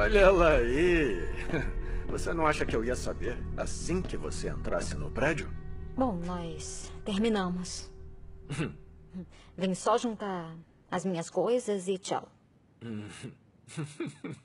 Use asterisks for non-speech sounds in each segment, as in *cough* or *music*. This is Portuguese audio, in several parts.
Olha ela aí. *laughs* Você não acha que eu ia saber assim que você entrasse no prédio? Bom, nós terminamos. *laughs* Vim só juntar as minhas coisas e tchau. *laughs*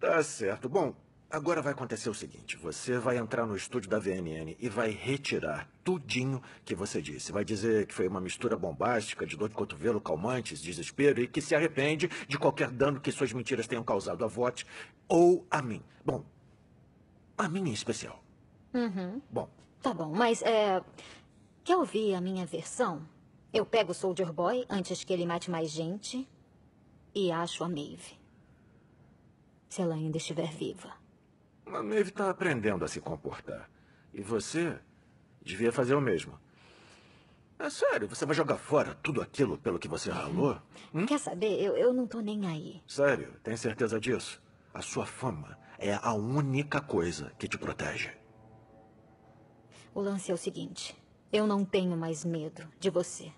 tá certo. Bom, Agora vai acontecer o seguinte: você vai entrar no estúdio da VNN e vai retirar tudinho que você disse. Vai dizer que foi uma mistura bombástica de dor de cotovelo, calmantes, desespero e que se arrepende de qualquer dano que suas mentiras tenham causado a Vote ou a mim. Bom, a mim em especial. Uhum. Bom. Tá bom, mas é. Quer ouvir a minha versão? Eu pego o Soldier Boy antes que ele mate mais gente e acho a Maeve. Se ela ainda estiver viva. A Maeve está aprendendo a se comportar. E você devia fazer o mesmo. É sério, você vai jogar fora tudo aquilo pelo que você ralou? Hum? Quer saber? Eu, eu não estou nem aí. Sério, tem certeza disso? A sua fama é a única coisa que te protege. O lance é o seguinte: eu não tenho mais medo de você.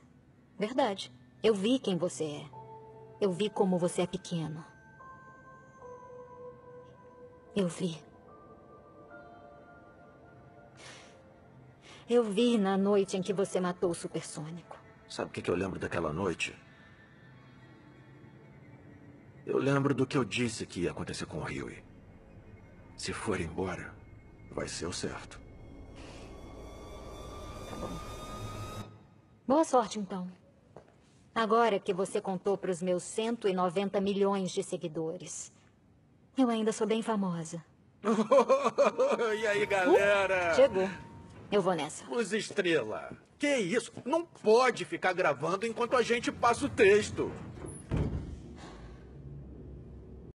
Verdade. Eu vi quem você é. Eu vi como você é pequeno. Eu vi. Eu vi na noite em que você matou o supersônico. Sabe o que eu lembro daquela noite? Eu lembro do que eu disse que ia acontecer com o Huey. Se for embora, vai ser o certo. Tá bom. Boa sorte, então. Agora que você contou para os meus 190 milhões de seguidores. Eu ainda sou bem famosa. *laughs* e aí, galera? Uh, chegou. Eu vou nessa. Luz Estrela, que isso? Não pode ficar gravando enquanto a gente passa o texto.